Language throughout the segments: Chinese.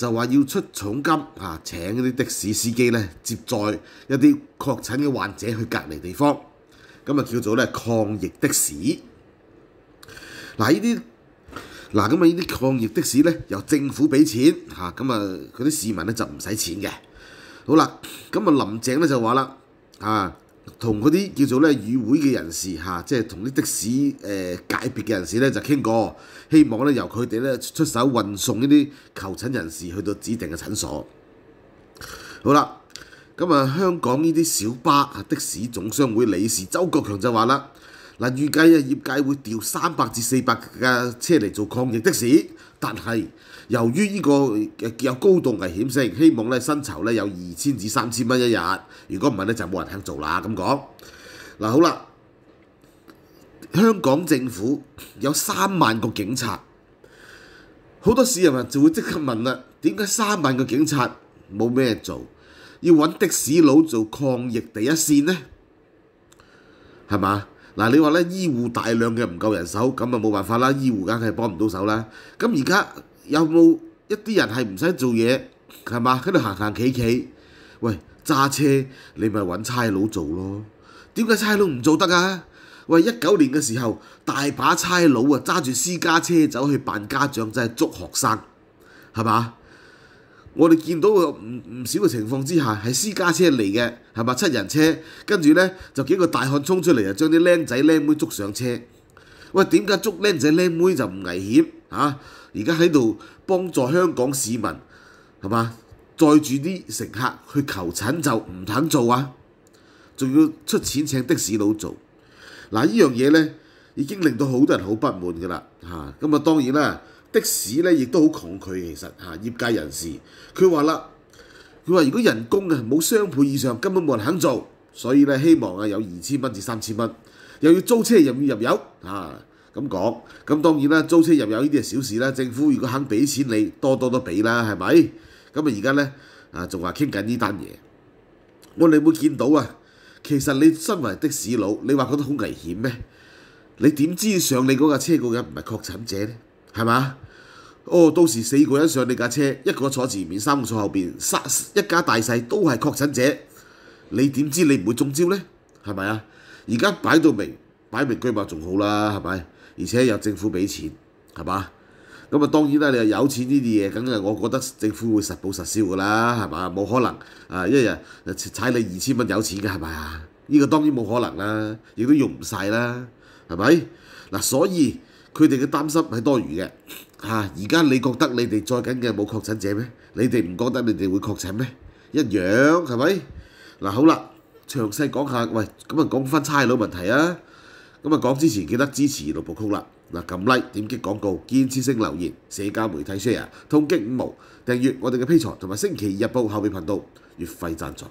就話要出重金啊，請啲的士司機咧接載一啲確診嘅患者去隔離地方，咁啊叫做咧抗疫的士。嗱，呢啲嗱咁啊呢啲抗疫的士咧由政府俾錢嚇，咁啊佢啲市民咧就唔使錢嘅。好啦，咁啊林鄭咧就話啦啊。同嗰啲叫做咧與會嘅人士嚇，即係同啲的士誒界別嘅人士咧就傾過，希望咧由佢哋咧出手運送呢啲求診人士去到指定嘅診所。好啦，咁啊，香港呢啲小巴啊，的士總商會理事周國強就話啦。嗱預計啊，業界會調三百至四百架車嚟做抗疫的士，但係由於呢個有高度危險性，希望咧薪酬咧有二千至三千蚊一日。如果唔係咧，就冇人肯做啦。咁講嗱，好啦，香港政府有三萬個警察，好多市民就會即刻問啦：點解三萬個警察冇咩做，要揾的士佬做抗疫第一線咧？係嘛？嗱，你話咧醫護大量嘅唔夠人手，咁啊冇辦法啦，醫護梗係幫唔到手啦。咁而家有冇一啲人係唔使做嘢係嘛？喺度行行企企，喂揸車你咪揾差佬做咯。點解差佬唔做得啊？喂，一九年嘅時候大把差佬啊揸住私家車走去辦家長，真係捉學生係嘛？我哋見到個唔唔少嘅情況之下，係私家車嚟嘅，係嘛七人車，跟住咧就幾個大漢衝出嚟，就將啲僆仔僆妹捉上車。喂，點解捉僆仔僆妹就唔危險？嚇！而家喺度幫助香港市民，係嘛載住啲乘客去求診就唔肯做啊，仲要出錢請的士佬做。嗱，依樣嘢咧已經令到好多人好不滿噶啦。嚇！咁啊，當然啦。的士咧，亦都好抗拒。其實嚇業界人士，佢話啦：佢話如果人工啊冇雙倍以上，根本冇人肯做。所以咧，希望啊有二千蚊至三千蚊，又要租車又要入油啊咁講。咁當然啦，租車入油呢啲係小事啦。政府如果肯俾錢，你多多都俾啦，係咪？咁啊，而家咧啊，仲話傾緊呢單嘢。我哋有冇見到啊？其實你身為的士佬，你話覺得好危險咩？你點知上你嗰架車嗰個人唔係確診者咧？系嘛？哦，到時四個人上你架車，一個坐前面，三個坐後邊，三一家大細都係確診者，你點知你唔會中招咧？係咪啊？而家擺到明，擺明居民仲好啦，係咪？而且有政府俾錢，係嘛？咁啊，當然啦，你有錢呢啲嘢，梗係我覺得政府會實報實銷噶啦，係嘛？冇可能啊，一日踩你二千蚊有錢嘅係咪啊？呢個當然冇可能啦，亦都用唔曬啦，係咪？嗱，所以。佢哋嘅擔心係多餘嘅，嚇！而家你覺得你哋再緊嘅冇確診者咩？你哋唔覺得你哋會確診咩？一樣係咪？嗱好啦，詳細講下，喂，咁啊講翻差佬問題啊，咁啊講之前記得支持六部曲啦，嗱，撳 Like、點擊廣告、建設性留言、社交媒體 Share、通擊五毛、訂閱我哋嘅披財同埋星期日報後備頻道，月費贊助。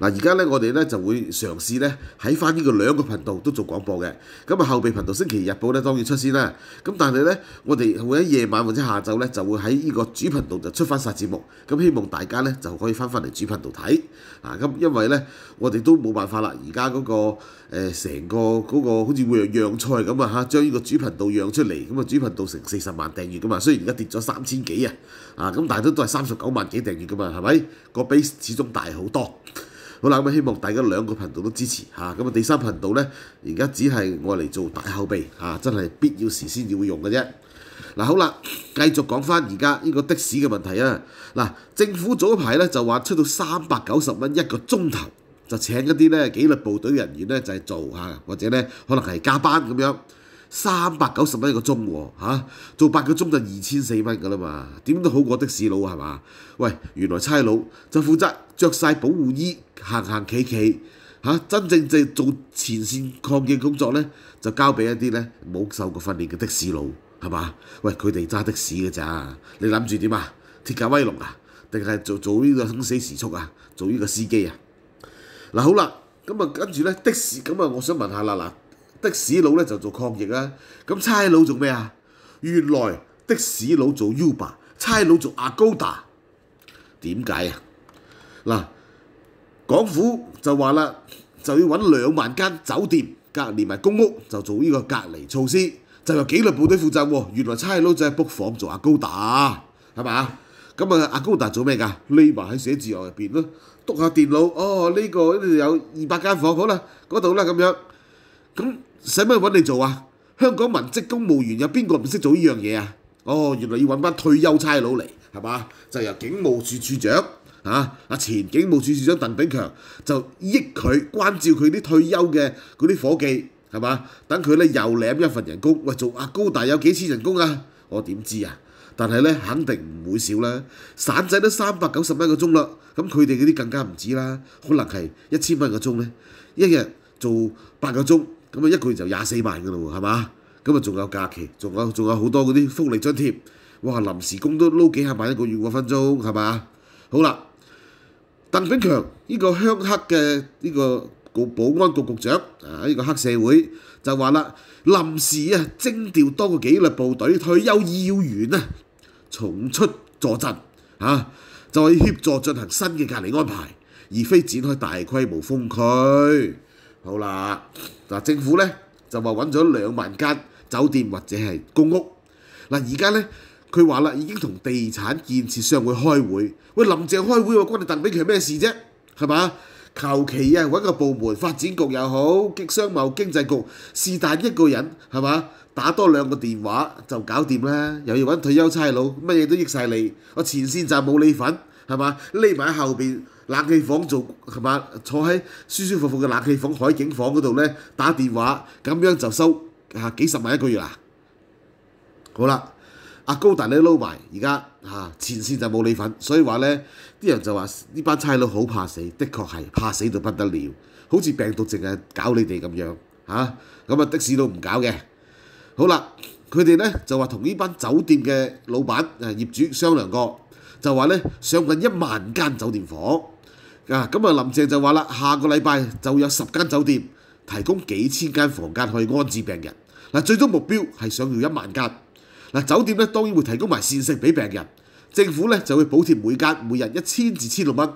嗱，而家咧，我哋咧就會嘗試咧喺翻呢個兩個頻道都做廣播嘅。咁啊，後備頻道《星期日報》咧當然出先啦。咁但係咧，我哋會喺夜晚或者下晝咧就會喺呢個主頻道就出翻曬節目。咁希望大家咧就可以翻翻嚟主頻道睇啊。咁因為咧，我哋都冇辦法啦。而家嗰個誒成個嗰個好似會讓菜咁啊，將呢個主頻道讓出嚟。咁啊，主頻道成四十萬訂閱噶嘛，雖然而家跌咗三千幾啊，啊咁但係都都係三十九萬幾訂閱噶嘛，係咪個 base 始終大好多？好啦，咁希望大家兩個頻道都支持嚇，咁啊第三頻道咧，而家只係我嚟做大後備嚇，真係必要時先至會用嘅啫。嗱，好啦，繼續講翻而家呢個的士嘅問題啊。嗱，政府早一排咧就話出到三百九十蚊一個鐘頭，就請一啲咧紀律部隊人員咧就係做嚇，或者咧可能係加班咁樣。三百九十蚊一個鐘喎做八個鐘就二千四蚊噶啦嘛，點都好過的士佬係嘛？喂，原來差佬就負責著曬保護衣行行企企嚇，真正正做前線抗疫工作咧，就交俾一啲咧冇受過訓練嘅的士佬係嘛？喂，佢哋揸的士嘅咋？你諗住點啊？鐵甲威龍啊？定係做做呢個生死時速啊？做呢個司機啊？嗱好啦，咁啊跟住咧的士咁啊，我想問下啦嗱。的士佬咧就做抗疫啊，咁差佬做咩啊？原來的士佬做 Uber，差佬做阿高 a 點解啊？嗱，港府就話啦，就要揾兩萬間酒店隔離埋公屋，就做呢個隔離措施，就由紀律部隊負責喎。原來差佬就係 book 房做阿高達，係嘛？咁啊，阿高達做咩㗎？匿埋喺寫字樓入邊咯，篤下電腦。哦，呢個呢度有二百間房，好啦，嗰度啦咁樣，咁。使乜揾你做啊？香港文職公務員有邊個唔識做呢樣嘢啊？哦，原來要揾翻退休差佬嚟，係嘛？就由警務處處長，啊，阿前警務處處長鄧炳強就益佢關照佢啲退休嘅嗰啲伙計，係嘛？等佢咧又領一份人工，喂做阿高大有幾次人工啊？我點知啊？但係咧肯定唔會少啦。散仔都三百九十蚊個鐘啦，咁佢哋嗰啲更加唔止啦，可能係一千蚊個鐘咧，一日做八個鐘。咁啊，一個月就廿四萬噶咯喎，係嘛？咁啊，仲有假期，仲有仲有好多嗰啲福利津貼。哇！臨時工都撈幾廿萬一個月個分鐘，係嘛？好啦，鄧炳強呢個香黑嘅呢個保保安局局長啊，呢個黑社會就話啦，臨時啊徵調多個紀律部隊退休要員啊，重出坐陣啊，就係協助進行新嘅隔離安排，而非展開大規模封區。好啦，嗱政府咧就話揾咗兩萬間酒店或者係公屋。嗱而家咧佢話啦，已經同地產建設商會開會。喂，林鄭開會喎，關你鄧炳強咩事啫？係嘛？求其啊揾個部門發展局又好，極商貿經濟局是但一個人係嘛？打多兩個電話就搞掂啦。又要揾退休差佬，乜嘢都益曬你。我前線就冇你份係嘛？匿埋喺後邊。冷氣房做係嘛？坐喺舒舒服服嘅冷氣房、海景房嗰度咧，打電話咁樣就收嚇幾十萬一個月啊！好啦，阿高達咧撈埋而家嚇前線就冇你份，所以話咧啲人就話呢班差佬好怕死，的確係怕死到不得了，好似病毒淨係搞你哋咁樣嚇。咁啊的士都唔搞嘅，好啦，佢哋咧就話同呢班酒店嘅老闆誒業主商量過，就話咧上緊一萬間酒店房。啊，咁啊，林鄭就話啦，下個禮拜就有十間酒店提供幾千間房間去安置病人。嗱，最終目標係想要一萬間。嗱，酒店咧當然會提供埋膳食俾病人，政府咧就會補貼每間每日一千至千六蚊。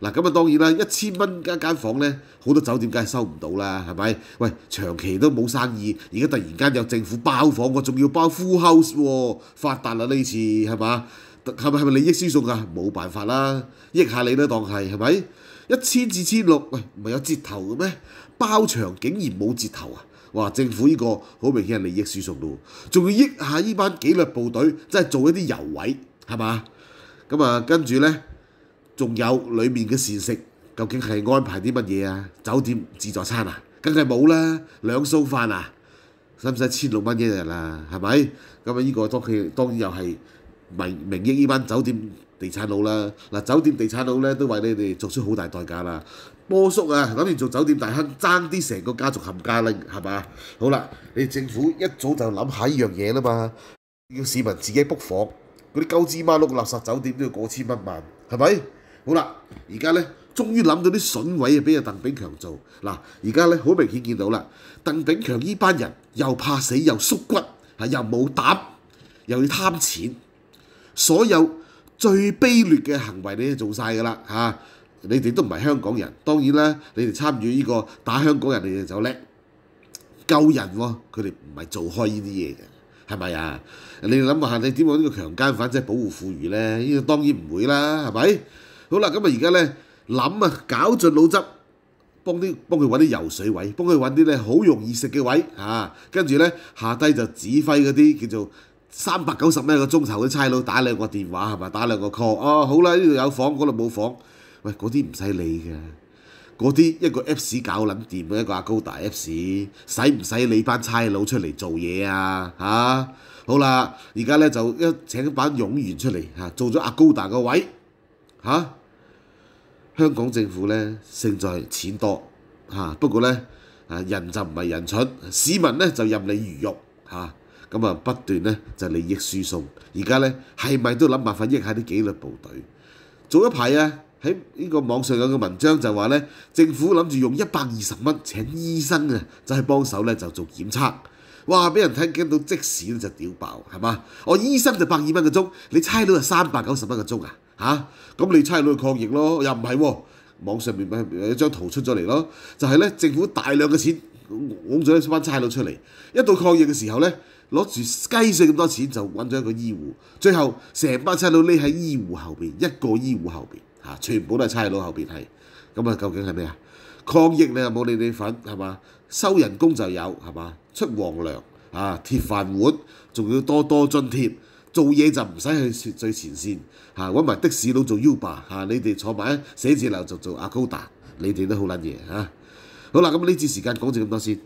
嗱，咁啊當然啦，一千蚊一間房咧，好多酒店梗係收唔到啦，係咪？喂，長期都冇生意，而家突然間有政府包房，我仲要包呼後喎，發達啦呢次係嘛？系咪系咪利益输送啊？冇办法啦，益下你都当系，系咪一千至千六？喂，唔系有折头嘅咩？包场竟然冇折头啊！哇，政府呢个好明显系利益输送咯，仲要益下呢班纪律部队，真系做一啲游位，系嘛？咁啊，跟住咧，仲有里面嘅膳食，究竟系安排啲乜嘢啊？酒店自助餐啊，梗系冇啦，两餸饭啊，使唔使千六蚊一日啊？系咪？咁啊，呢个当当然又系。名名益呢班酒店地產佬啦，嗱酒店地產佬咧都為你哋作出好大代價啦。波叔啊，諗住做酒店大亨，爭啲成個家族冚家拎，係嘛？好啦，你政府一早就諗下依樣嘢啦嘛，要市民自己 book 房，嗰啲鳩芝馬碌垃圾酒店都要過千蚊萬，係咪？好啦，而家咧終於諗到啲筍位啊，俾阿鄧炳強做嗱。而家咧好明顯見到啦，鄧炳強呢班人又怕死又縮骨又冇膽，又要貪錢。所有最卑劣嘅行為，你都做曬噶啦嚇！你哋都唔係香港人，當然啦，你哋參與呢個打香港人，你哋就叻救人喎！佢哋唔係做開呢啲嘢嘅，係咪啊？你諗下，你點講呢個強姦犯即係保護富孺咧？呢個當然唔會啦，係咪？好啦，咁啊而家咧諗啊，搞盡腦汁，幫啲幫佢揾啲游水位，幫佢揾啲咧好容易食嘅位嚇，跟住咧下低就指揮嗰啲叫做。三百九十蚊一個鐘頭，啲差佬打兩個電話係咪？打兩個 call，哦好啦，呢度有房，嗰度冇房。喂，嗰啲唔使理嘅，嗰啲一個 Apps 搞撚掂嘅一個阿高達 Apps，使唔使你班差佬出嚟做嘢啊？嚇！好啦，而家咧就一請班勇員出嚟嚇，做咗阿高達個位嚇。香港政府咧勝在錢多嚇，不過咧啊人就唔係人蠢，市民咧就任你魚肉嚇。咁啊不斷咧就利益輸送，而家咧係咪都諗辦法益下啲紀律部隊？早一排啊，喺呢個網上有個文章就話咧，政府諗住用一百二十蚊請醫生啊，就係幫手咧就做檢測。哇！俾人聽驚到即時咧就屌爆係嘛？我醫生就百二蚊個鐘，你差佬就三百九十蚊個鐘啊？嚇！咁你差佬去抗疫咯，又唔係喎？網上面咪有一張圖出咗嚟咯，就係咧政府大量嘅錢揾咗一班差佬出嚟，一到抗疫嘅時候咧～攞住雞碎咁多錢就揾咗一個醫護，最後成班差佬匿喺醫護後邊，一個醫護後邊嚇，全部都係差佬後邊係。咁啊，究竟係咩啊？抗疫你又冇你哋份係嘛？收人工就有係嘛？出黃糧啊，鐵飯碗，仲要多多津貼，做嘢就唔使去最前線嚇，揾埋的士佬做 Uber 嚇，你哋坐埋寫字樓就做阿高達，你哋都好撚嘢嚇。好啦，咁呢次時間講住咁多先。